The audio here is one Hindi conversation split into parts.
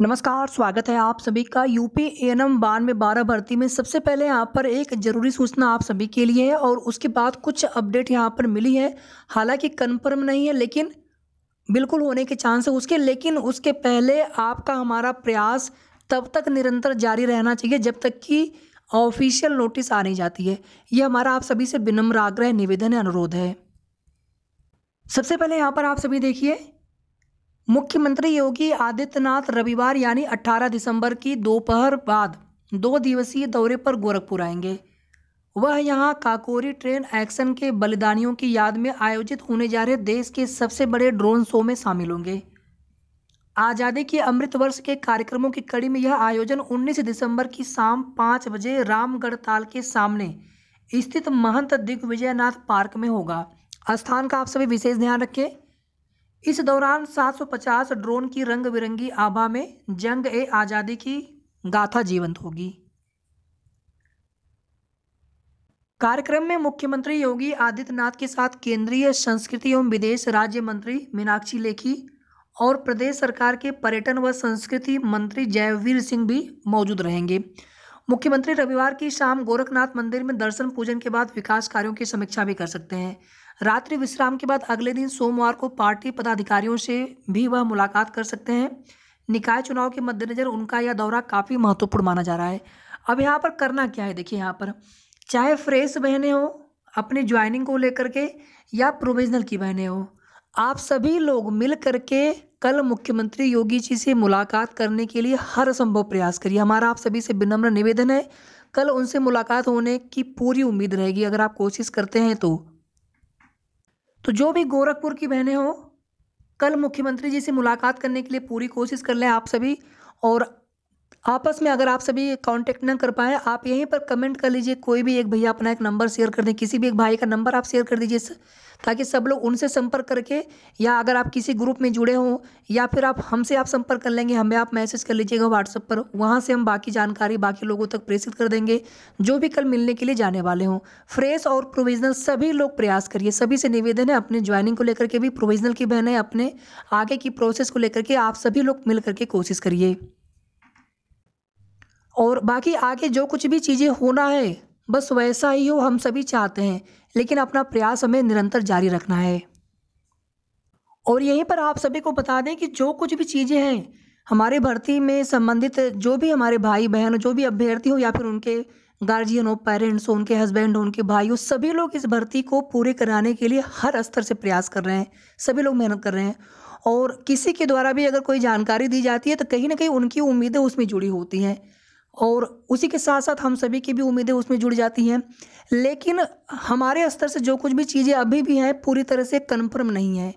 नमस्कार स्वागत है आप सभी का यूपी एन एम बानवे बारह भर्ती में सबसे पहले यहाँ पर एक जरूरी सूचना आप सभी के लिए है और उसके बाद कुछ अपडेट यहाँ पर मिली है हालांकि कन्फर्म नहीं है लेकिन बिल्कुल होने के चांस है उसके लेकिन उसके पहले आपका हमारा प्रयास तब तक निरंतर जारी रहना चाहिए जब तक कि ऑफिशियल नोटिस आ नहीं जाती है ये हमारा आप सभी से विनम्र आग्रह निवेदन अनुरोध है सबसे पहले यहाँ पर आप सभी देखिए मुख्यमंत्री योगी आदित्यनाथ रविवार यानी 18 दिसंबर की दोपहर बाद दो दिवसीय दौरे पर गोरखपुर आएंगे वह यहां काकोरी ट्रेन एक्शन के बलिदानियों की याद में आयोजित होने जा रहे देश के सबसे बड़े ड्रोन शो में शामिल होंगे आज़ादी के अमृत वर्ष के कार्यक्रमों की कड़ी में यह आयोजन 19 दिसंबर की शाम पाँच बजे रामगढ़ ताल के सामने स्थित महंत दिग्विजयनाथ पार्क में होगा स्थान का आप सभी विशेष ध्यान रखें इस दौरान 750 ड्रोन की रंग बिरंगी आभा में जंग ए आज़ादी की गाथा जीवंत होगी कार्यक्रम में मुख्यमंत्री योगी आदित्यनाथ के साथ केंद्रीय संस्कृति एवं विदेश राज्य मंत्री मीनाक्षी लेखी और प्रदेश सरकार के पर्यटन व संस्कृति मंत्री जयवीर सिंह भी मौजूद रहेंगे मुख्यमंत्री रविवार की शाम गोरखनाथ मंदिर में दर्शन पूजन के बाद विकास कार्यों की समीक्षा भी कर सकते हैं रात्रि विश्राम के बाद अगले दिन सोमवार को पार्टी पदाधिकारियों से भी वह मुलाकात कर सकते हैं निकाय चुनाव के मद्देनज़र उनका यह दौरा काफ़ी महत्वपूर्ण माना जा रहा है अब यहाँ पर करना क्या है देखिए यहाँ पर चाहे फ्रेश बहने हों अपने ज्वाइनिंग को लेकर के या प्रोविजनल की बहनें हो आप सभी लोग मिल करके कल मुख्यमंत्री योगी जी से मुलाकात करने के लिए हर संभव प्रयास करिए हमारा आप सभी से विनम्र निवेदन है कल उनसे मुलाकात होने की पूरी उम्मीद रहेगी अगर आप कोशिश करते हैं तो तो जो भी गोरखपुर की बहनें हो कल मुख्यमंत्री जी से मुलाकात करने के लिए पूरी कोशिश कर लें आप सभी और आपस में अगर आप सभी कांटेक्ट ना कर पाए आप यहीं पर कमेंट कर लीजिए कोई भी एक भैया अपना एक नंबर शेयर कर दें किसी भी एक भाई का नंबर आप शेयर कर दीजिए ताकि सब लोग उनसे संपर्क करके या अगर आप किसी ग्रुप में जुड़े हों या फिर आप हमसे आप संपर्क कर लेंगे हमें आप मैसेज कर लीजिएगा व्हाट्सएप पर वहाँ से हम बाकी जानकारी बाकी लोगों तक प्रेषित कर देंगे जो भी कल मिलने के लिए जाने वाले हों फ्रेश और प्रोविजनल सभी लोग प्रयास करिए सभी से निवेदन है अपने ज्वाइनिंग को लेकर के भी प्रोविजनल की बहन है अपने आगे की प्रोसेस को लेकर के आप सभी लोग मिल करके कोशिश करिए और बाकी आगे जो कुछ भी चीज़ें होना है बस वैसा ही हो हम सभी चाहते हैं लेकिन अपना प्रयास हमें निरंतर जारी रखना है और यहीं पर आप सभी को बता दें कि जो कुछ भी चीज़ें हैं हमारे भर्ती में संबंधित जो भी हमारे भाई बहन जो भी अभ्यर्थी हो या फिर उनके गार्जियन हो पेरेंट्स हो उनके हस्बैंड हो उनके भाई हो सभी लोग इस भर्ती को पूरे कराने के लिए हर स्तर से प्रयास कर रहे हैं सभी लोग मेहनत कर रहे हैं और किसी के द्वारा भी अगर कोई जानकारी दी जाती है तो कहीं ना कहीं उनकी उम्मीदें उसमें जुड़ी होती हैं और उसी के साथ साथ हम सभी की भी उम्मीदें उसमें जुड़ जाती हैं लेकिन हमारे स्तर से जो कुछ भी चीज़ें अभी भी हैं पूरी तरह से कन्फर्म नहीं है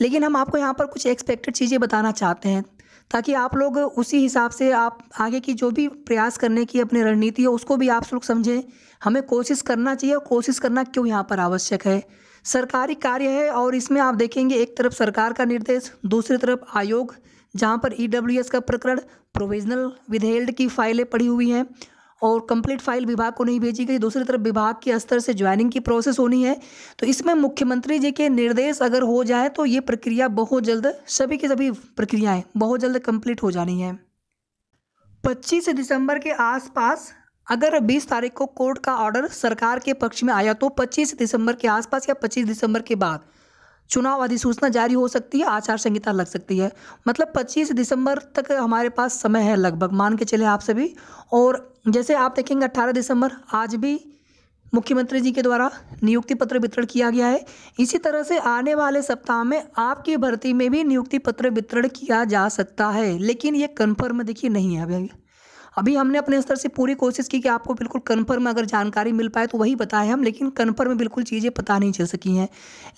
लेकिन हम आपको यहाँ पर कुछ एक्सपेक्टेड चीज़ें बताना चाहते हैं ताकि आप लोग उसी हिसाब से आप आगे की जो भी प्रयास करने की अपनी रणनीति है उसको भी आप लोग समझें हमें कोशिश करना चाहिए और कोशिश करना क्यों यहाँ पर आवश्यक है सरकारी कार्य है और इसमें आप देखेंगे एक तरफ सरकार का निर्देश दूसरी तरफ आयोग जहाँ पर ई e का प्रकरण प्रोविजनल विधेयल्ड की फाइलें पड़ी हुई हैं और कंप्लीट फाइल विभाग को नहीं भेजी गई दूसरी तरफ विभाग के स्तर से ज्वाइनिंग की प्रोसेस होनी है तो इसमें मुख्यमंत्री जी के निर्देश अगर हो जाए तो ये प्रक्रिया बहुत जल्द सभी की सभी प्रक्रियाएं बहुत जल्द कंप्लीट हो जानी है 25 दिसंबर के आसपास अगर 20 तारीख को कोर्ट का ऑर्डर सरकार के पक्ष में आया तो 25 दिसंबर के आसपास या 25 दिसंबर के बाद चुनाव अधिसूचना जारी हो सकती है आचार संहिता लग सकती है मतलब 25 दिसंबर तक हमारे पास समय है लगभग मान के चले आप सभी और जैसे आप देखेंगे 18 दिसंबर आज भी मुख्यमंत्री जी के द्वारा नियुक्ति पत्र वितरण किया गया है इसी तरह से आने वाले सप्ताह में आपकी भर्ती में भी नियुक्ति पत्र वितरण किया जा सकता है लेकिन ये कन्फर्म देखिए नहीं है अभी अभी हमने अपने स्तर से पूरी कोशिश की कि आपको बिल्कुल कन्फर्म अगर जानकारी मिल पाए तो वही बताएं हम लेकिन कन्फर्म बिल्कुल चीज़ें पता नहीं चल सकी हैं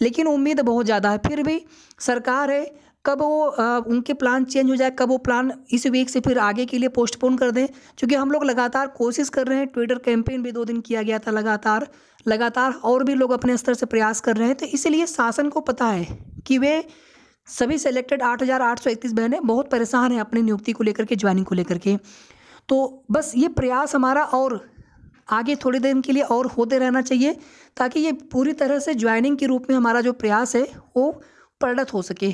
लेकिन उम्मीद बहुत ज़्यादा है फिर भी सरकार है कब वो आ, उनके प्लान चेंज हो जाए कब वो प्लान इस वीक से फिर आगे के लिए पोस्टपोन कर दें क्योंकि हम लोग लगातार कोशिश कर रहे हैं ट्विटर कैंपेन भी दो दिन किया गया था लगातार लगातार और भी लोग अपने स्तर से प्रयास कर रहे हैं तो इसलिए शासन को पता है कि वे सभी सेलेक्टेड आठ हज़ार आठ सौ इकतीस बहनें बहुत परेशान हैं अपनी नियुक्ति को लेकर के ज्वाइनिंग को लेकर के तो बस ये प्रयास हमारा और आगे थोड़ी देर के लिए और होते रहना चाहिए ताकि ये पूरी तरह से ज्वाइनिंग के रूप में हमारा जो प्रयास है वो परिणत हो सके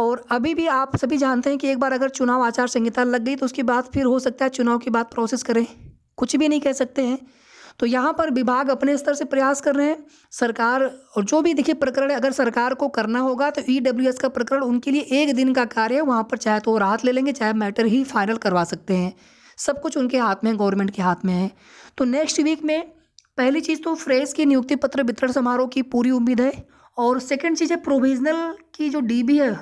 और अभी भी आप सभी जानते हैं कि एक बार अगर चुनाव आचार संहिता लग गई तो उसके बाद फिर हो सकता है चुनाव के बाद प्रोसेस करें कुछ भी नहीं कह सकते हैं तो यहाँ पर विभाग अपने स्तर से प्रयास कर रहे हैं सरकार और जो भी देखिए प्रकरण अगर सरकार को करना होगा तो ई e का प्रकरण उनके लिए एक दिन का कार्य है वहाँ पर चाहे तो राहत ले लेंगे चाहे मैटर ही फाइनल करवा सकते हैं सब कुछ उनके हाथ में गवर्नमेंट के हाथ में है तो नेक्स्ट वीक में पहली चीज़ तो फ्रेश की नियुक्ति पत्र वितरण समारोह की पूरी उम्मीद है और सेकेंड चीज़ है प्रोविजनल की जो डी है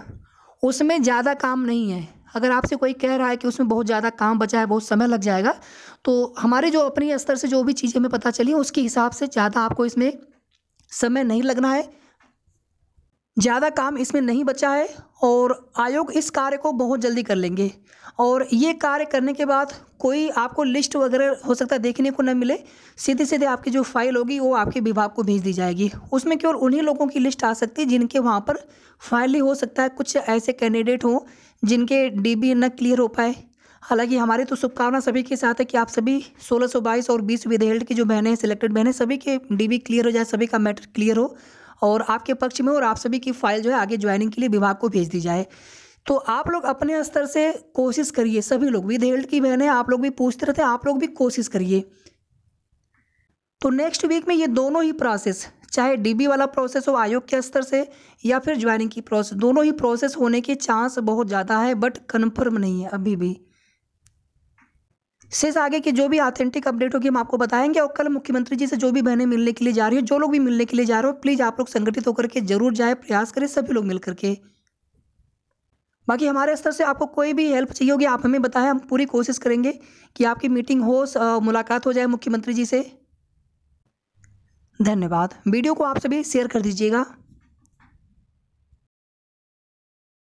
उसमें ज़्यादा काम नहीं है अगर आपसे कोई कह रहा है कि उसमें बहुत ज़्यादा काम बचा है बहुत समय लग जाएगा तो हमारे जो अपने स्तर से जो भी चीज़ें हमें पता चली उसके हिसाब से ज़्यादा आपको इसमें समय नहीं लगना है ज़्यादा काम इसमें नहीं बचा है और आयोग इस कार्य को बहुत जल्दी कर लेंगे और ये कार्य करने के बाद कोई आपको लिस्ट वगैरह हो सकता है देखने को न मिले सीधे सीधे आपकी जो फाइल होगी वो आपके विभाग को भेज दी जाएगी उसमें केवल उन्हीं लोगों की लिस्ट आ सकती है जिनके वहाँ पर फाइल ही हो सकता है कुछ ऐसे कैंडिडेट हों जिनके डी बी न क्लियर हो पाए हालांकि हमारी तो शुभकामना सभी के साथ है कि आप सभी 1622 और 20 विधेयक की जो बहनें सिलेक्टेड बहनें सभी के डीबी क्लियर हो जाए सभी का मैटर क्लियर हो और आपके पक्ष में और आप सभी की फाइल जो है आगे ज्वाइनिंग के लिए विभाग को भेज दी जाए तो आप लोग अपने स्तर से कोशिश करिए सभी लोग विद हेल्थ की बहन है आप लोग भी पूछते रहते आप लोग भी कोशिश करिए तो नेक्स्ट वीक में ये दोनों ही प्रोसेस चाहे डीबी वाला प्रोसेस हो आयोग के स्तर से या फिर ज्वाइनिंग की प्रोसेस दोनों ही प्रोसेस होने के चांस बहुत ज़्यादा है बट कन्फर्म नहीं है अभी भी शेष आगे के जो भी ऑथेंटिक अपडेट होगी हम आपको बताएंगे और कल मुख्यमंत्री जी से जो भी बहनें मिलने के लिए जा रही हो जो लोग भी मिलने के लिए जा रहे हो प्लीज़ आप लोग संगठित होकर के जरूर जाए प्रयास करें सभी लोग मिल के बाकी हमारे स्तर से आपको कोई भी हेल्प चाहिए होगी आप हमें बताएं हम पूरी कोशिश करेंगे कि आपकी मीटिंग हो मुलाकात हो जाए मुख्यमंत्री जी से धन्यवाद वीडियो को आप सभी शेयर कर दीजिएगा